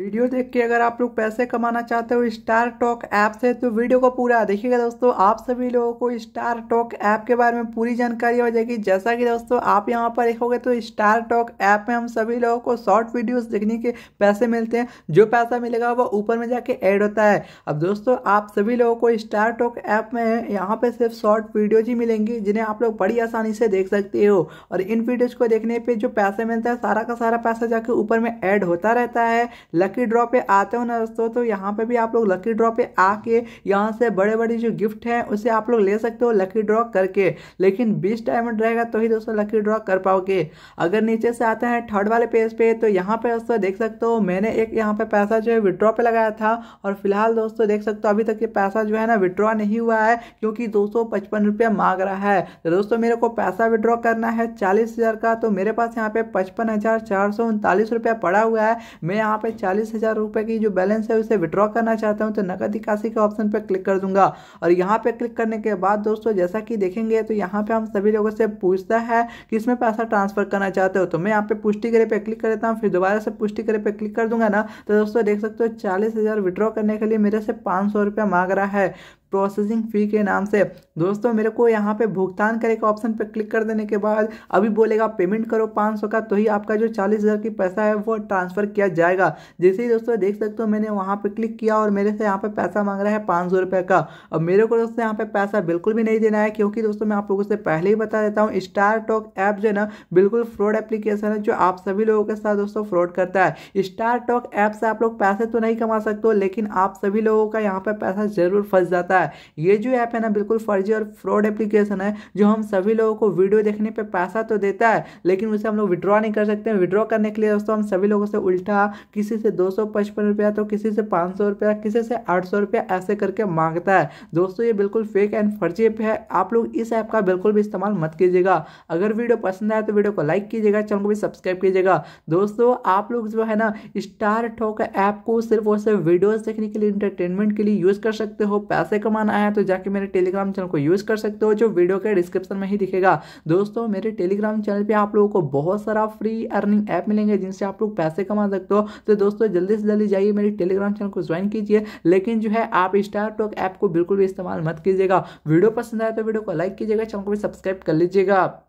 video देख के अगर आप लोग पैसे कमाना चाहते हो स्टार टॉक ऐप से तो वीडियो को पूरा देखिएगा दोस्तों आप सभी लोगों को स्टार टॉक ऐप के बारे में पूरी जानकारी हो जाएगी जैसा कि दोस्तों आप यहां पर देखोगे तो स्टार टॉक ऐप में हम सभी लोगों को शॉर्ट वीडियोस देखने के पैसे मिलते हैं जो पैसा मिलेगा वो ऊपर में जाके ऐड होता है अब दोस्तों आप सभी लोगों को स्टार टॉक ऐप में यहाँ पर सिर्फ शॉर्ट वीडियोज ही मिलेंगी जिन्हें आप लोग बड़ी आसानी से देख सकते हो और इन वीडियोज को देखने पर जो पैसे मिलता है सारा का सारा पैसा जाके ऊपर में ऐड होता रहता है लकी ड्रॉ पे आते हो ना दोस्तों तो यहाँ पे भी आप लोग लकी ड्रॉ पे आके यहाँ से बड़े बड़े जो गिफ्ट हैं उसे आप लोग ले सकते हो लकी ड्रॉ करके लेकिन बीस डायमंड रहेगा तो ही दोस्तों लकी ड्रॉ कर पाओगे अगर नीचे से आते हैं थर्ड वाले पेज पे तो यहाँ पे दोस्तों देख सकते हो मैंने एक यहाँ पे पैसा जो है विड्रॉ पे लगाया था और फिलहाल दोस्तों देख सकते हो अभी तक ये पैसा जो है ना विड्रॉ नहीं हुआ है क्योंकि दो सौ रुपया मांग रहा है तो दोस्तों मेरे को पैसा विड्रॉ करना है चालीस हजार का तो मेरे पास यहाँ पे पचपन हजार चार सौ उनतालीस रुपया पड़ा हुआ है मैं यहाँ पे चालीस हज़ार रुपये की जो बैलेंस है उसे विड्रॉ करना चाहता हूँ तो नकद निकासी के ऑप्शन पर क्लिक कर दूंगा और यहाँ पर क्लिक करने के बाद दोस्तों जैसा कि देखेंगे तो यहाँ पर हम सभी लोगों से पूछता है कि इसमें पैसा ट्रांसफ़र करना चाहते हो तो मैं यहाँ पर पुष्टि करे पर क्लिक कर देता हूँ फिर दोबारा से पुष्टि करे पर क्लिक कर दूंगा ना तो दोस्तों देख सकते हो चालीस हज़ार विड्रॉ करने के लिए मेरे से पाँच सौ रुपया मांग रहा है प्रोसेसिंग फ़ी के नाम से दोस्तों मेरे को यहाँ पे भुगतान करे का ऑप्शन पर क्लिक कर देने के बाद अभी बोलेगा पेमेंट करो 500 का तो ही आपका जो चालीस हज़ार की पैसा है वो ट्रांसफ़र किया जाएगा जैसे ही दोस्तों देख सकते हो मैंने वहाँ पर क्लिक किया और मेरे से यहाँ पर पैसा मांग रहा है पाँच सौ का अब मेरे को दोस्तों यहाँ पर पैसा बिल्कुल भी नहीं देना है क्योंकि दोस्तों मैं आप लोगों से पहले ही बता देता हूँ स्टार टॉक ऐप जो है ना बिल्कुल फ्रॉड एप्लीकेशन है जो आप सभी लोगों के साथ दोस्तों फ्रॉड करता है स्टार टॉक ऐप से आप लोग पैसे तो नहीं कमा सकते हो लेकिन आप सभी लोगों का यहाँ पर पैसा जरूर फंस जाता है है ये जो ऐप है ना बिल्कुल फर्जी और फ्रॉड एप्लीकेशन है जो हम सभी लोगों को वीडियो देखने पर पैसा तो देता है लेकिन उसे हम लोग विड्रॉ नहीं कर सकते हैं विड्रॉ करने के लिए दोस्तों हम सभी लोगों से उल्टा किसी से दो रुपया तो किसी से पाँच रुपया किसी से आठ रुपया ऐसे करके मांगता है दोस्तों ये बिल्कुल फेक एंड फर्जी ऐप है आप लोग इस ऐप का बिल्कुल भी इस्तेमाल मत कीजिएगा अगर वीडियो पसंद आए तो वीडियो को लाइक कीजिएगा चैनल को भी सब्सक्राइब कीजिएगा दोस्तों आप लोग जो है ना स्टार ठोक ऐप को सिर्फ और सिर्फ वीडियोस देखने के लिए इंटरटेनमेंट के लिए यूज़ कर सकते हो पैसे कम कमाना है तो जाके मेरे टेलीग्राम चैनल को यूज़ कर सकते हो जो वीडियो के डिस्क्रिप्शन में ही दिखेगा दोस्तों मेरे टेलीग्राम चैनल पर आप लोगों को बहुत सारा फ्री अर्निंग ऐप मिलेंगे जिनसे आप लोग पैसे कमा सकते हो तो दोस्तों जल्दी से जल्दी जाइए मेरे टेलीग्राम चैनल को ज्वाइन कीजिए लेकिन जो है आप स्टार टॉक ऐप को बिल्कुल भी इस्तेमाल मत कीजिएगा वीडियो पसंद आए तो वीडियो को लाइक कीजिएगा चैनल को भी सब्सक्राइब कर लीजिएगा